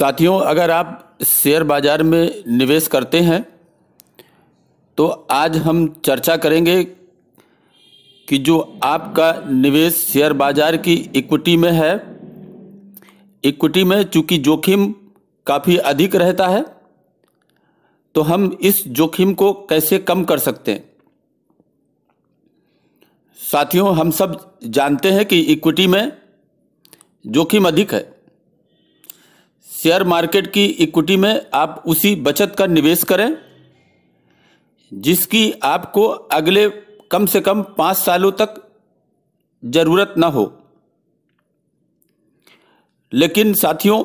साथियों अगर आप शेयर बाज़ार में निवेश करते हैं तो आज हम चर्चा करेंगे कि जो आपका निवेश शेयर बाज़ार की इक्विटी में है इक्विटी में चूंकि जोखिम काफ़ी अधिक रहता है तो हम इस जोखिम को कैसे कम कर सकते हैं साथियों हम सब जानते हैं कि इक्विटी में जोखिम अधिक है शेयर मार्केट की इक्विटी में आप उसी बचत का निवेश करें जिसकी आपको अगले कम से कम पाँच सालों तक ज़रूरत ना हो लेकिन साथियों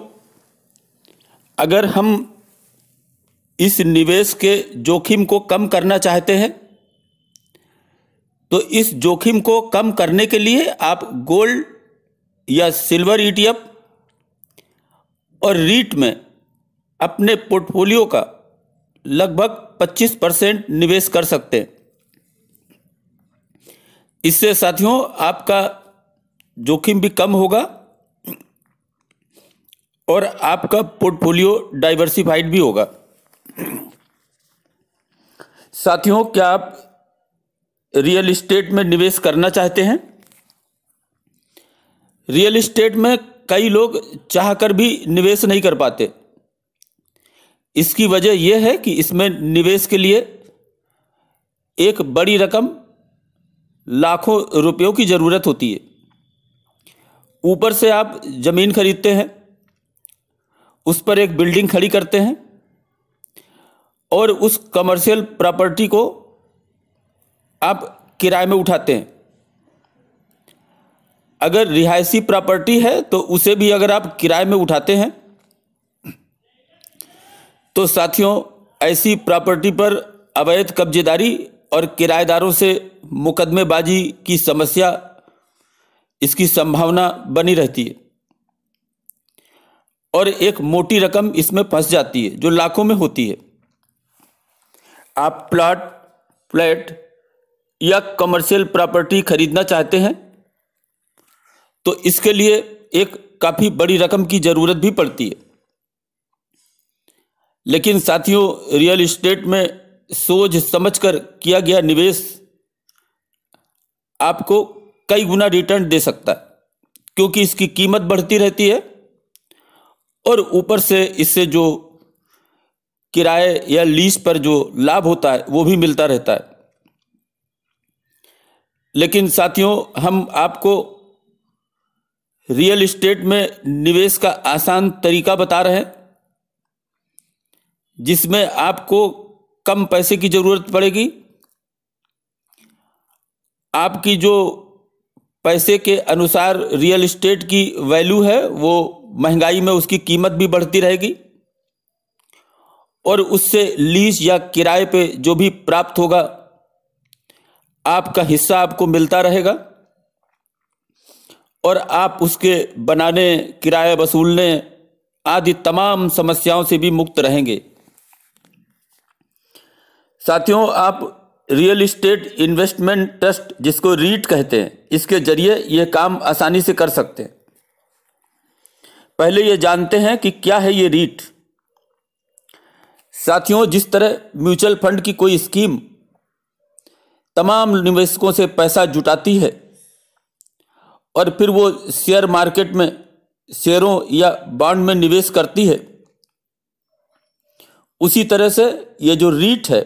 अगर हम इस निवेश के जोखिम को कम करना चाहते हैं तो इस जोखिम को कम करने के लिए आप गोल्ड या सिल्वर ईटीएफ e और रीट में अपने पोर्टफोलियो का लगभग 25 परसेंट निवेश कर सकते हैं इससे साथियों आपका जोखिम भी कम होगा और आपका पोर्टफोलियो डाइवर्सिफाइड भी होगा साथियों क्या आप रियल इस्टेट में निवेश करना चाहते हैं रियल इस्टेट में कई लोग चाहकर भी निवेश नहीं कर पाते इसकी वजह यह है कि इसमें निवेश के लिए एक बड़ी रकम लाखों रुपयों की ज़रूरत होती है ऊपर से आप ज़मीन खरीदते हैं उस पर एक बिल्डिंग खड़ी करते हैं और उस कमर्शियल प्रॉपर्टी को आप किराए में उठाते हैं अगर रिहायशी प्रॉपर्टी है तो उसे भी अगर आप किराए में उठाते हैं तो साथियों ऐसी प्रॉपर्टी पर अवैध कब्जेदारी और किराएदारों से मुकदमेबाजी की समस्या इसकी संभावना बनी रहती है और एक मोटी रकम इसमें फंस जाती है जो लाखों में होती है आप प्लाट फ्लैट या कमर्शियल प्रॉपर्टी खरीदना चाहते हैं तो इसके लिए एक काफ़ी बड़ी रकम की ज़रूरत भी पड़ती है लेकिन साथियों रियल इस्टेट में सोच समझकर किया गया निवेश आपको कई गुना रिटर्न दे सकता है क्योंकि इसकी कीमत बढ़ती रहती है और ऊपर से इससे जो किराए या लीज पर जो लाभ होता है वो भी मिलता रहता है लेकिन साथियों हम आपको रियल इस्टेट में निवेश का आसान तरीका बता रहे हैं जिसमें आपको कम पैसे की ज़रूरत पड़ेगी आपकी जो पैसे के अनुसार रियल इस्टेट की वैल्यू है वो महंगाई में उसकी कीमत भी बढ़ती रहेगी और उससे लीज या किराए पे जो भी प्राप्त होगा आपका हिस्सा आपको मिलता रहेगा और आप उसके बनाने किराया वसूलने आदि तमाम समस्याओं से भी मुक्त रहेंगे साथियों आप रियल इस्टेट इन्वेस्टमेंट ट्रस्ट जिसको रीट कहते हैं इसके जरिए यह काम आसानी से कर सकते हैं पहले ये जानते हैं कि क्या है ये रीट साथियों जिस तरह म्यूचुअल फंड की कोई स्कीम तमाम निवेशकों से पैसा जुटाती है और फिर वो शेयर मार्केट में शेयरों या बॉन्ड में निवेश करती है उसी तरह से ये जो रीट है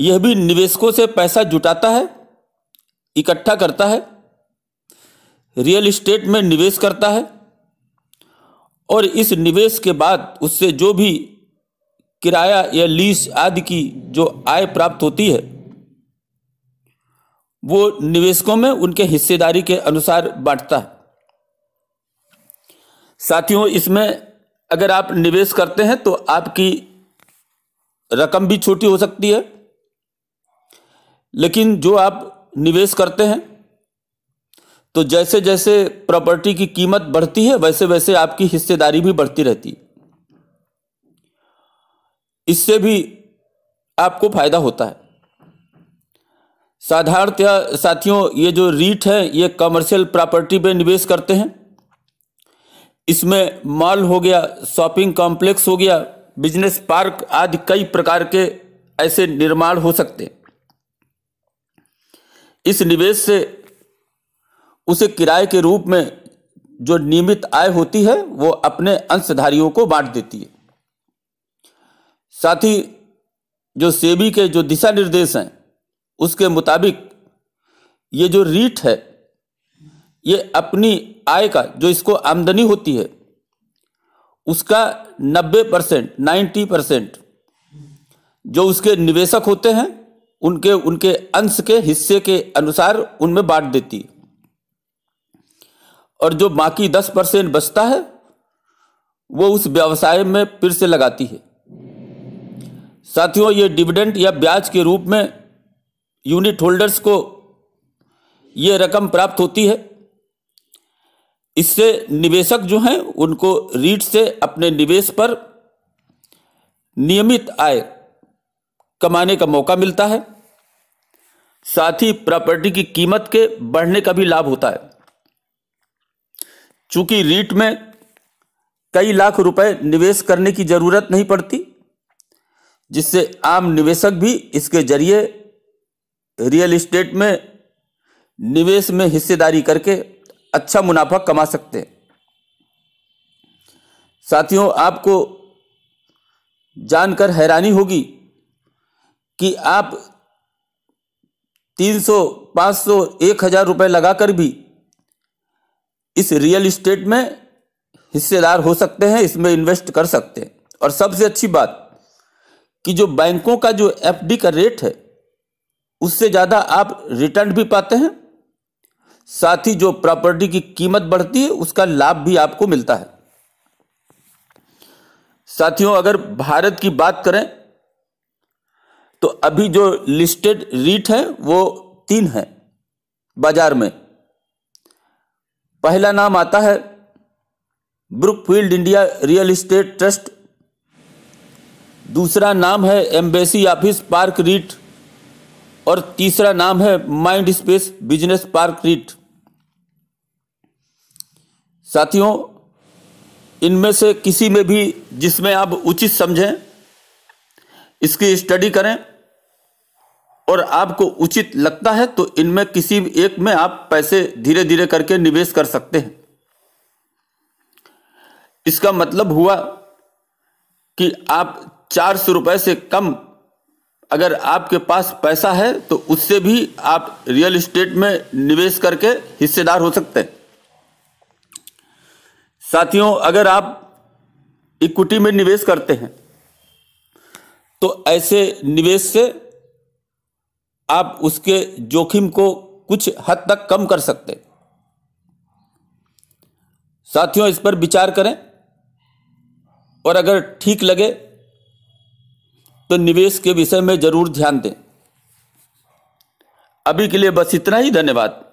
यह भी निवेशकों से पैसा जुटाता है इकट्ठा करता है रियल इस्टेट में निवेश करता है और इस निवेश के बाद उससे जो भी किराया या लीज आदि की जो आय प्राप्त होती है वो निवेशकों में उनके हिस्सेदारी के अनुसार बांटता है साथियों इसमें अगर आप निवेश करते हैं तो आपकी रकम भी छोटी हो सकती है लेकिन जो आप निवेश करते हैं तो जैसे जैसे प्रॉपर्टी की कीमत बढ़ती है वैसे वैसे आपकी हिस्सेदारी भी बढ़ती रहती है इससे भी आपको फायदा होता है साधारणतया साथियों ये जो रीट है ये कमर्शियल प्रॉपर्टी पे निवेश करते हैं इसमें मॉल हो गया शॉपिंग कॉम्प्लेक्स हो गया बिजनेस पार्क आदि कई प्रकार के ऐसे निर्माण हो सकते हैं इस निवेश से उसे किराए के रूप में जो नियमित आय होती है वो अपने अंशधारियों को बांट देती है साथ ही जो सेबी के जो दिशा निर्देश हैं उसके मुताबिक ये जो रीट है ये अपनी आय का जो इसको आमदनी होती है उसका 90 परसेंट नाइन्टी परसेंट जो उसके निवेशक होते हैं उनके उनके अंश के हिस्से के अनुसार उनमें बांट देती है और जो बाकी दस परसेंट बचता है वो उस व्यवसाय में फिर से लगाती है साथियों ये डिविडेंड या ब्याज के रूप में यूनिट होल्डर्स को ये रकम प्राप्त होती है इससे निवेशक जो हैं उनको रीट से अपने निवेश पर नियमित आय कमाने का मौका मिलता है साथ ही प्रॉपर्टी की कीमत के बढ़ने का भी लाभ होता है चूंकि रीट में कई लाख रुपए निवेश करने की जरूरत नहीं पड़ती जिससे आम निवेशक भी इसके जरिए रियल इस्टेट में निवेश में हिस्सेदारी करके अच्छा मुनाफा कमा सकते हैं साथियों आपको जानकर हैरानी होगी कि आप 300, 500, 1000 रुपए लगाकर भी इस रियल इस्टेट में हिस्सेदार हो सकते हैं इसमें इन्वेस्ट कर सकते हैं और सबसे अच्छी बात कि जो बैंकों का जो एफडी का रेट है उससे ज़्यादा आप रिटर्न भी पाते हैं साथ ही जो प्रॉपर्टी की कीमत बढ़ती है उसका लाभ भी आपको मिलता है साथियों अगर भारत की बात करें तो अभी जो लिस्टेड रीट है वो तीन है बाजार में पहला नाम आता है Brookfield India real estate trust दूसरा नाम है एम्बेसी ऑफिस पार्क रीट और तीसरा नाम है mind space business park REIT साथियों इनमें से किसी में भी जिसमें आप उचित समझें इसकी स्टडी करें और आपको उचित लगता है तो इनमें किसी एक में आप पैसे धीरे धीरे करके निवेश कर सकते हैं इसका मतलब हुआ कि आप चार सौ रुपए से कम अगर आपके पास पैसा है तो उससे भी आप रियल इस्टेट में निवेश करके हिस्सेदार हो सकते हैं साथियों अगर आप इक्विटी में निवेश करते हैं तो ऐसे निवेश से आप उसके जोखिम को कुछ हद तक कम कर सकते हैं साथियों इस पर विचार करें और अगर ठीक लगे तो निवेश के विषय में जरूर ध्यान दें अभी के लिए बस इतना ही धन्यवाद